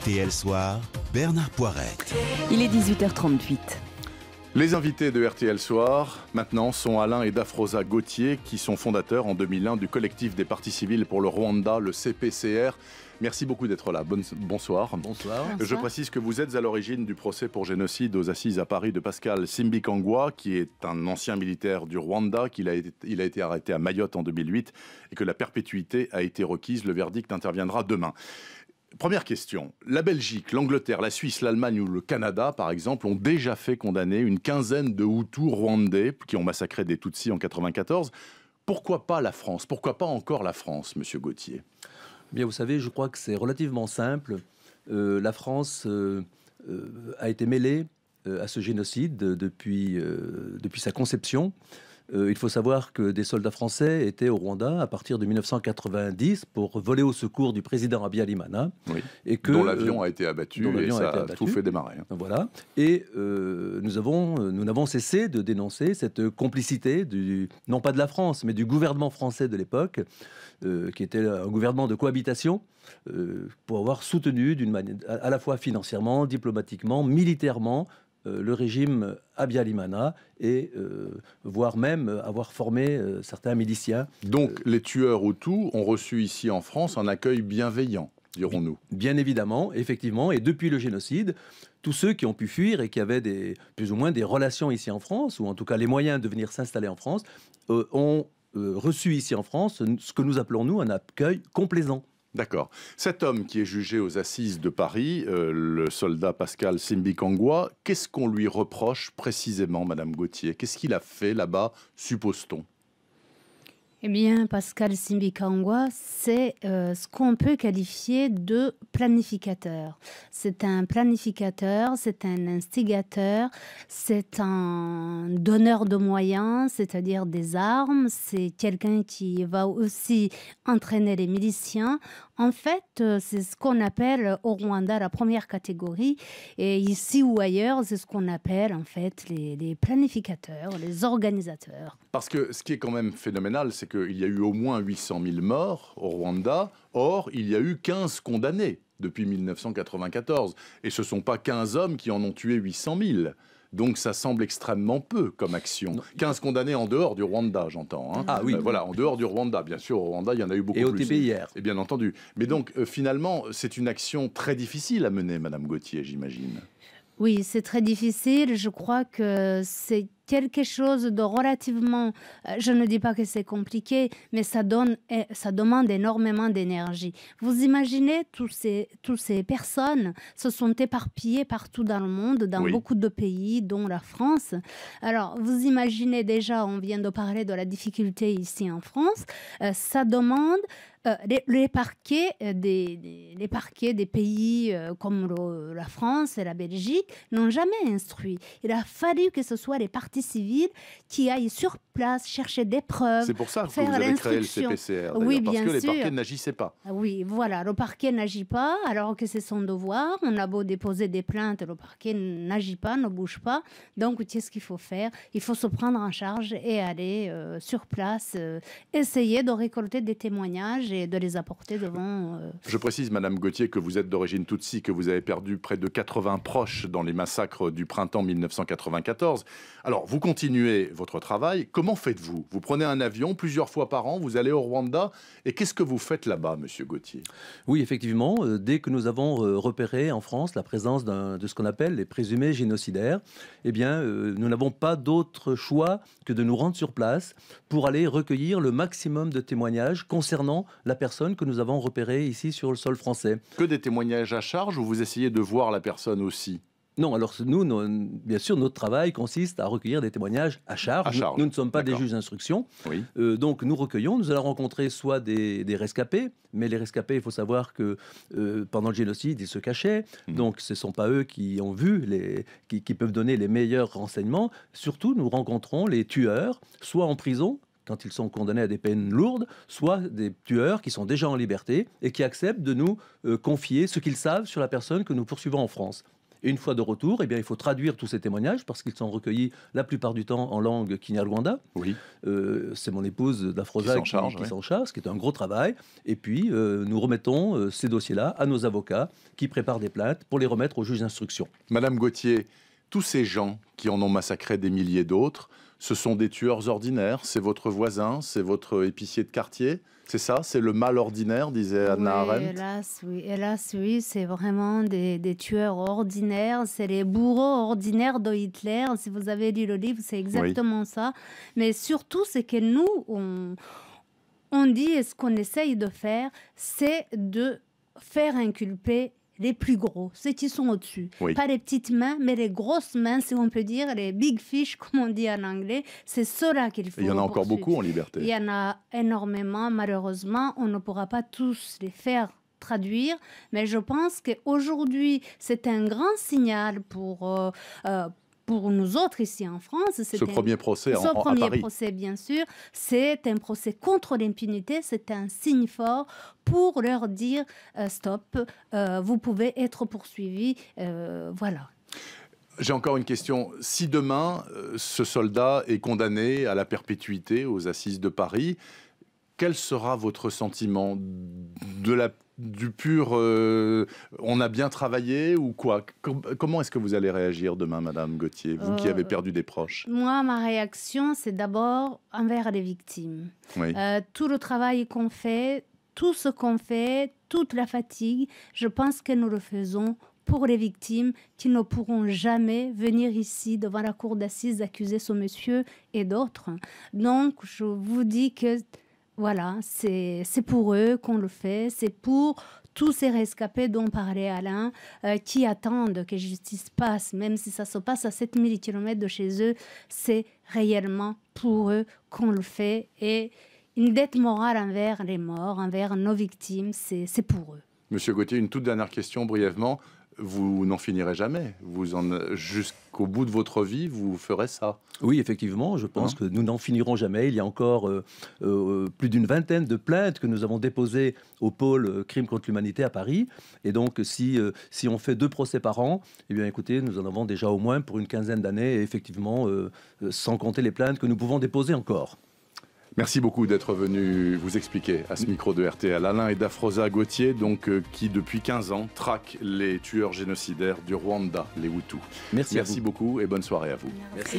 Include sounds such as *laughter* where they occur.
RTL Soir, Bernard Poirette. Il est 18h38. Les invités de RTL Soir, maintenant, sont Alain et Daphrosa Gauthier, qui sont fondateurs en 2001 du collectif des partis civils pour le Rwanda, le CPCR. Merci beaucoup d'être là. bonsoir. bonsoir. Je précise que vous êtes à l'origine du procès pour génocide aux assises à Paris de Pascal Simbikangwa, qui est un ancien militaire du Rwanda, qu'il a été arrêté à Mayotte en 2008 et que la perpétuité a été requise. Le verdict interviendra demain. Première question. La Belgique, l'Angleterre, la Suisse, l'Allemagne ou le Canada, par exemple, ont déjà fait condamner une quinzaine de Hutus rwandais qui ont massacré des Tutsis en 1994. Pourquoi pas la France Pourquoi pas encore la France, Monsieur Gauthier eh Bien, vous savez, je crois que c'est relativement simple. Euh, la France euh, euh, a été mêlée à ce génocide depuis, depuis sa conception. Euh, il faut savoir que des soldats français étaient au Rwanda à partir de 1990 pour voler au secours du président Abiy Et que, l'avion a été euh, abattu et ça a, tout fait démarrer. Hein. Voilà. Et euh, nous avons, nous n'avons cessé de dénoncer cette complicité du, non pas de la France, mais du gouvernement français de l'époque, qui était un gouvernement de cohabitation, pour avoir soutenu à la fois financièrement, diplomatiquement, militairement, euh, le régime Abiy Limana et euh, voire même avoir formé euh, certains miliciens. Donc les tueurs tout ont reçu ici en France un accueil bienveillant, dirons-nous. Bien évidemment, effectivement, et depuis le génocide, tous ceux qui ont pu fuir et qui avaient des, plus ou moins des relations ici en France, ou en tout cas les moyens de venir s'installer en France, ont reçu ici en France ce que nous appelons nous un accueil complaisant. D'accord. Cet homme qui est jugé aux assises de Paris, euh, le soldat Pascal Simbikangwa, qu'est-ce qu'on lui reproche précisément, Madame Gauthier Qu'est-ce qu'il a fait là-bas, suppose-t-on Eh bien, Pascal Simbikangwa, c'est euh, ce qu'on peut qualifier de planificateur. C'est un planificateur, c'est un instigateur, c'est un donneur de moyens, c'est-à-dire des armes, c'est quelqu'un qui va aussi entraîner les miliciens en fait, euh, c'est ce qu'on appelle au Rwanda la première catégorie, et ici ou ailleurs, c'est ce qu'on appelle en fait les, les, planificateurs, les organisateurs. Parce que ce qui est quand même phénoménal, c'est qu'il y a eu au moins 800 000 morts au Rwanda, or il y a eu 15 condamnés depuis 1994, et ce ne sont pas 15 hommes qui en ont tué 800 000. Donc ça semble extrêmement peu comme action. 15 condamnés en dehors du Rwanda, j'entends. Hein. Ah oui. Euh, voilà, en dehors du Rwanda. Bien sûr, au Rwanda, il y en a eu beaucoup plus. Et hier. Et bien entendu. Mais mm. donc, euh, finalement, c'est une action très difficile à mener, Madame Gauthier, j'imagine. Oui, c'est très difficile. Je crois que c'est quelque chose de relativement, euh, je ne dis pas que c'est compliqué, mais ça, donne, euh, ça demande énormément d'énergie. Vous imaginez, tous ces, toutes ces personnes se sont éparpillées partout dans le monde, dans beaucoup de pays, dont la France. Alors, vous imaginez déjà, on vient de parler de la difficulté ici en France, euh, ça demande... les, parquets des, les parquets des pays comme la France et la Belgique n'ont jamais instruit. Il a fallu que ce soit les partis civile qui aille sur place chercher des preuves. C'est pour ça que vous avez créé le CPCR, oui, bien parce que le les parquets n'agissaient pas. Ah oui, voilà, le parquet n'agit pas alors que c'est son devoir. On a beau déposer des plaintes, le parquet n'agit pas, ne bouge pas. Donc, quest ce qu'il faut faire Il faut se prendre en charge et aller euh, sur place, euh, essayer de récolter des témoignages et de les apporter devant. Euh, Je précise, Madame Gauthier, que vous êtes d'origine Tutsi, que vous avez perdu près de 80 proches dans les massacres du printemps 1994. Alors, vous continuez votre travail. Comment faites-vous Vous prenez un avion plusieurs fois par an, vous allez au Rwanda. Et qu'est-ce que vous faites là-bas, monsieur Gauthier Oui, effectivement. Euh, dès que nous avons euh, repéré en France la présence de ce qu'on appelle les présumés génocidaires, eh bien, euh, nous n'avons pas d'autre choix que de nous rendre sur place pour aller recueillir le maximum de témoignages concernant la personne que nous avons repérée ici sur le sol français. Que des témoignages à charge ou vous essayez de voir la personne aussi non, alors nous, bien sûr, notre travail consiste à recueillir des témoignages à charge. Nous, ne sommes pas des juges d'instruction. Euh, donc nous recueillons, nous allons rencontrer soit des, rescapés, mais les rescapés, il faut savoir que euh, pendant le génocide, ils se cachaient. Hmm. Donc ce ne sont pas eux qui ont vu, qui, peuvent donner les meilleurs renseignements. Surtout, nous rencontrons les tueurs, soit en prison, quand ils sont condamnés à des peines lourdes, soit des tueurs qui sont déjà en liberté et qui acceptent de nous euh, confier ce qu'ils savent sur la personne que nous poursuivons en France une fois de retour, eh bien, il faut traduire tous ces témoignages parce qu'ils sont recueillis la plupart du temps en langue kinyarwanda. Oui. Euh, c'est mon épouse d'Afroza qui s'en charge, ce qui est un gros travail. Et puis, euh, nous remettons euh, ces dossiers-là à nos avocats qui préparent des plaintes pour les remettre au juge d'instruction. Madame Gauthier, tous ces gens qui en ont massacré des milliers d'autres, ce sont des tueurs ordinaires, c'est votre voisin, c'est votre épicier de quartier. C'est ça, c'est le mal ordinaire, disait Anna oui, Arendt. Hélas, oui, hélas, oui, c'est vraiment des, tueurs ordinaires, c'est les bourreaux ordinaires de Hitler. Si vous avez lu le livre, c'est exactement ça. Mais surtout, c'est que nous, on, on dit, et ce qu'on essaye de faire, c'est de faire inculper les plus gros, ceux qui sont au-dessus. Pas les petites mains, mais les grosses mains, si on peut dire, les big fish, *laughs* comme on dit en anglais. C'est cela qu'il faut. il y en a encore beaucoup en liberté. Il y en a énormément, malheureusement. On ne pourra pas tous les faire traduire, mais je pense qu'aujourd'hui, c'est un grand signal pour... Euh, euh, pour nous autres ici en France, c'est ce un... premier procès, en, premier à premier procès bien sûr, c'est un procès contre l'impunité, c'est un signe fort pour leur dire euh, stop, euh, vous pouvez être poursuivi, euh, voilà. J'ai encore une question. Si demain ce soldat est condamné à la perpétuité aux assises de Paris, quel sera votre sentiment de la du pur euh, on a bien travaillé ou quoi Comment est-ce que vous allez réagir demain, Madame Gauthier, vous qui euh, avez perdu des proches Moi, ma réaction, c'est d'abord envers les victimes. Euh, tout le travail qu'on fait, tout ce qu'on fait, toute la fatigue, je pense que nous le faisons pour les victimes qui ne pourront jamais venir ici devant la cour d'assises accuser ce monsieur et d'autres. Donc, je vous dis que voilà, c'est pour eux qu'on le fait, c'est pour tous ces rescapés dont parlait Alain, euh, qui attendent que justice passe, même si ça se passe à 7000 km de chez eux, c'est réellement pour eux qu'on le fait. Et une dette morale envers les morts, envers nos victimes, c'est pour eux. Monsieur Gauthier, une toute dernière question brièvement vous n'en finirez jamais. Vous en jusqu'au bout de votre vie, vous ferez ça. Oui, effectivement, je pense hein que nous n'en finirons jamais. Il y a encore euh, euh, plus d'une vingtaine de plaintes que nous avons déposées au pôle euh, crime contre l'humanité à Paris. Et donc, si si on fait deux procès par an, eh bien, écoutez, nous en avons déjà au moins pour une quinzaine d'années, effectivement, sans compter les plaintes que nous pouvons déposer encore. Merci beaucoup d'être venu vous expliquer à ce micro de RTL. Alain et Dafrosa Gauthier, donc, euh, qui depuis 15 ans traquent les tueurs génocidaires du Rwanda, les Hutus. Merci, Merci beaucoup et bonne soirée à vous. Merci.